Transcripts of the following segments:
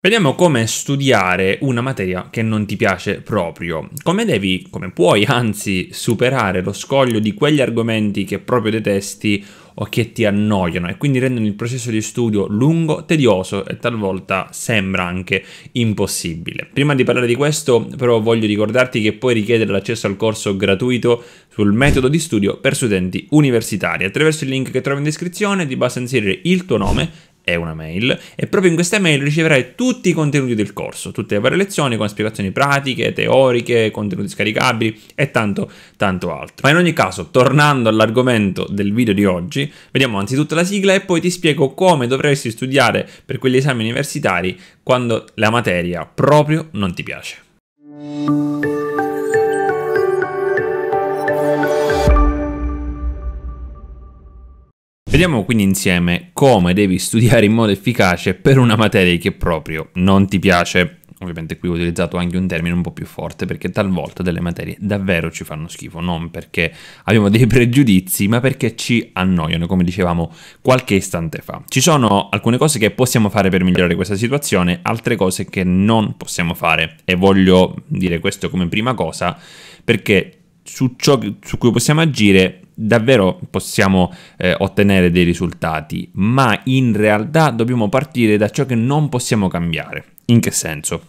Vediamo come studiare una materia che non ti piace proprio, come devi, come puoi anzi superare lo scoglio di quegli argomenti che proprio detesti o che ti annoiano e quindi rendono il processo di studio lungo, tedioso e talvolta sembra anche impossibile. Prima di parlare di questo però voglio ricordarti che puoi richiedere l'accesso al corso gratuito sul metodo di studio per studenti universitari. Attraverso il link che trovi in descrizione ti basta inserire il tuo nome è una mail e proprio in questa mail riceverai tutti i contenuti del corso, tutte le varie lezioni con spiegazioni pratiche, teoriche, contenuti scaricabili e tanto tanto altro. Ma in ogni caso, tornando all'argomento del video di oggi, vediamo anzitutto la sigla e poi ti spiego come dovresti studiare per quegli esami universitari quando la materia proprio non ti piace. Vediamo quindi insieme come devi studiare in modo efficace per una materia che proprio non ti piace. Ovviamente qui ho utilizzato anche un termine un po' più forte perché talvolta delle materie davvero ci fanno schifo, non perché abbiamo dei pregiudizi, ma perché ci annoiano, come dicevamo qualche istante fa. Ci sono alcune cose che possiamo fare per migliorare questa situazione, altre cose che non possiamo fare e voglio dire questo come prima cosa perché su ciò su cui possiamo agire davvero possiamo eh, ottenere dei risultati, ma in realtà dobbiamo partire da ciò che non possiamo cambiare. In che senso?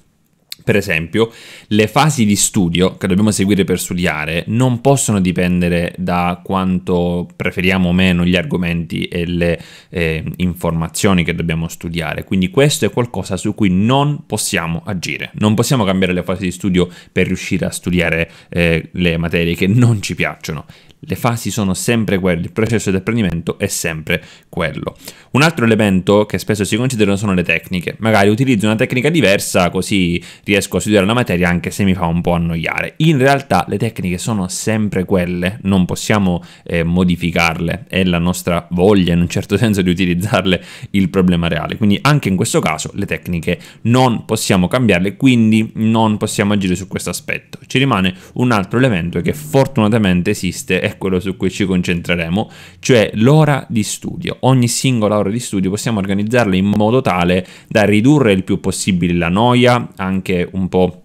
Per esempio, le fasi di studio che dobbiamo seguire per studiare non possono dipendere da quanto preferiamo o meno gli argomenti e le eh, informazioni che dobbiamo studiare, quindi questo è qualcosa su cui non possiamo agire, non possiamo cambiare le fasi di studio per riuscire a studiare eh, le materie che non ci piacciono le fasi sono sempre quelle, il processo di apprendimento è sempre quello. Un altro elemento che spesso si considerano sono le tecniche. Magari utilizzo una tecnica diversa così riesco a studiare la materia anche se mi fa un po' annoiare. In realtà le tecniche sono sempre quelle, non possiamo eh, modificarle, è la nostra voglia in un certo senso di utilizzarle il problema reale. Quindi anche in questo caso le tecniche non possiamo cambiarle, quindi non possiamo agire su questo aspetto. Ci rimane un altro elemento che fortunatamente esiste è quello su cui ci concentreremo, cioè l'ora di studio. Ogni singola ora di studio possiamo organizzarla in modo tale da ridurre il più possibile la noia, anche un po'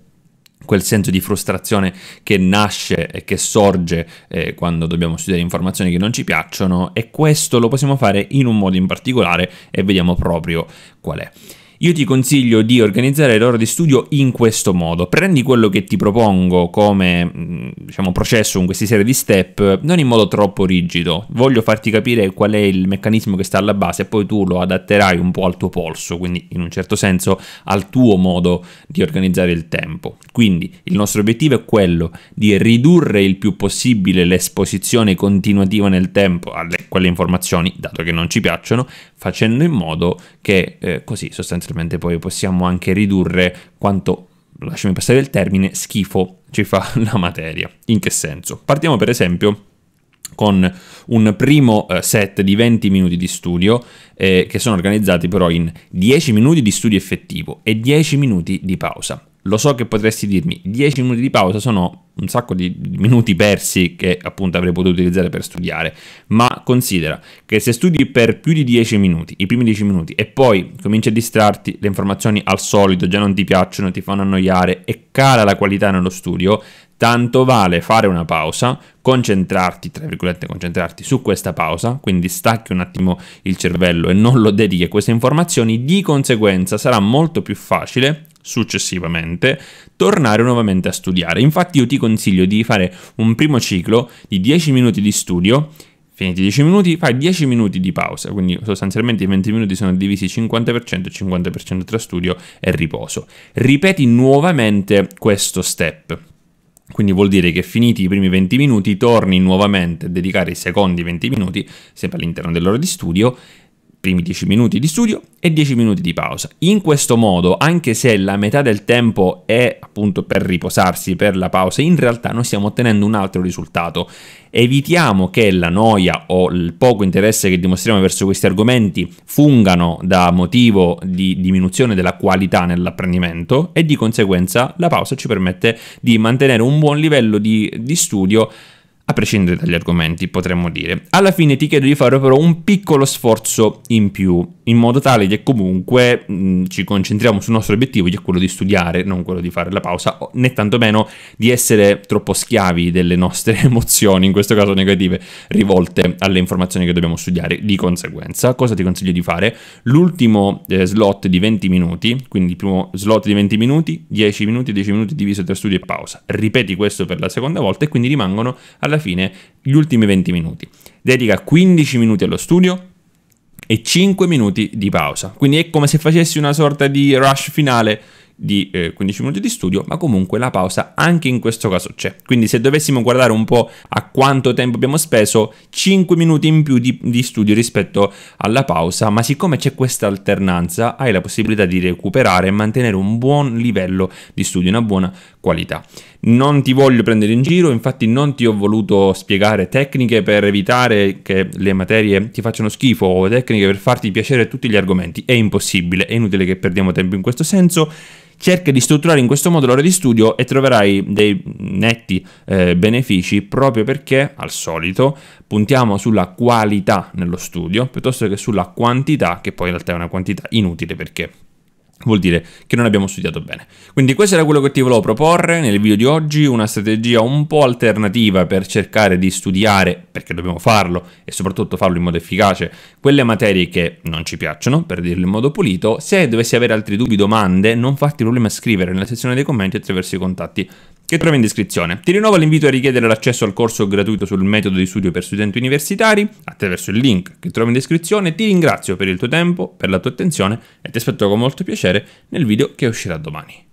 quel senso di frustrazione che nasce e che sorge eh, quando dobbiamo studiare informazioni che non ci piacciono e questo lo possiamo fare in un modo in particolare e vediamo proprio qual è. Io ti consiglio di organizzare l'ora di studio in questo modo. Prendi quello che ti propongo come mm, diciamo, processo con queste serie di step, non in modo troppo rigido. Voglio farti capire qual è il meccanismo che sta alla base e poi tu lo adatterai un po' al tuo polso, quindi in un certo senso al tuo modo di organizzare il tempo. Quindi il nostro obiettivo è quello di ridurre il più possibile l'esposizione continuativa nel tempo alle quelle informazioni, dato che non ci piacciono, facendo in modo che eh, così sostanzialmente poi possiamo anche ridurre quanto lasciami passare il termine, schifo ci fa la materia. In che senso? Partiamo per esempio con un primo eh, set di 20 minuti di studio eh, che sono organizzati però in 10 minuti di studio effettivo e 10 minuti di pausa. Lo so che potresti dirmi, 10 minuti di pausa sono un sacco di minuti persi che appunto avrei potuto utilizzare per studiare, ma considera che se studi per più di 10 minuti, i primi 10 minuti, e poi cominci a distrarti, le informazioni al solito già non ti piacciono, ti fanno annoiare e cala la qualità nello studio, tanto vale fare una pausa, concentrarti, tra virgolette, concentrarti su questa pausa, quindi stacchi un attimo il cervello e non lo dedichi a queste informazioni, di conseguenza sarà molto più facile successivamente tornare nuovamente a studiare. Infatti io ti consiglio di fare un primo ciclo di 10 minuti di studio, finiti 10 minuti, fai 10 minuti di pausa, quindi sostanzialmente i 20 minuti sono divisi 50% 50% tra studio e riposo. Ripeti nuovamente questo step. Quindi vuol dire che finiti i primi 20 minuti torni nuovamente a dedicare i secondi 20 minuti, sempre all'interno dell'ora di studio, primi 10 minuti di studio e 10 minuti di pausa. In questo modo, anche se la metà del tempo è appunto per riposarsi, per la pausa, in realtà noi stiamo ottenendo un altro risultato. Evitiamo che la noia o il poco interesse che dimostriamo verso questi argomenti fungano da motivo di diminuzione della qualità nell'apprendimento e di conseguenza la pausa ci permette di mantenere un buon livello di, di studio a prescindere dagli argomenti, potremmo dire. Alla fine ti chiedo di fare però un piccolo sforzo in più, in modo tale che comunque mh, mm, ci concentriamo sul nostro obiettivo, che è quello di studiare, non quello di fare la pausa, né tantomeno di essere troppo schiavi delle nostre emozioni, in questo caso negative, rivolte alle informazioni che dobbiamo studiare. Di conseguenza, cosa ti consiglio di fare? L'ultimo eh, slot di 20 minuti, quindi il primo slot di 20 minuti, 10 minuti, 10 minuti diviso tra studio e pausa. Ripeti questo per la seconda volta e quindi rimangono alla alla fine gli ultimi 20 minuti. Dedica 15 minuti allo studio e 5 minuti di pausa. Quindi è come se facessi una sorta di rush finale di eh, 15 minuti di studio, ma comunque la pausa anche in questo caso c'è. Quindi se dovessimo guardare un po' a quanto tempo abbiamo speso, 5 minuti in più di, di studio rispetto alla pausa, ma siccome c'è questa alternanza hai la possibilità di recuperare e mantenere un buon livello di studio, una buona qualità. Non ti voglio prendere in giro, infatti non ti ho voluto spiegare tecniche per evitare che le materie ti facciano schifo o tecniche per farti piacere tutti gli argomenti. È impossibile, è inutile che perdiamo tempo in questo senso. Cerca di strutturare in questo modo l'ora di studio e troverai dei netti eh, benefici proprio perché, al solito, puntiamo sulla qualità nello studio piuttosto che sulla quantità, che poi in realtà è una quantità inutile perché vuol dire che non abbiamo studiato bene. Quindi questo era quello che ti volevo proporre nel video di oggi, una strategia un po' alternativa per cercare di studiare, perché dobbiamo farlo e soprattutto farlo in modo efficace, quelle materie che non ci piacciono, per dirlo in modo pulito. Se dovessi avere altri dubbi, domande, non farti problema a scrivere nella sezione dei commenti attraverso i contatti che trovi in descrizione. Ti rinnovo l'invito a richiedere l'accesso al corso gratuito sul metodo di studio per studenti universitari attraverso il link che trovi in descrizione. Ti ringrazio per il tuo tempo, per la tua attenzione e ti aspetto con molto piacere nel video che uscirà domani.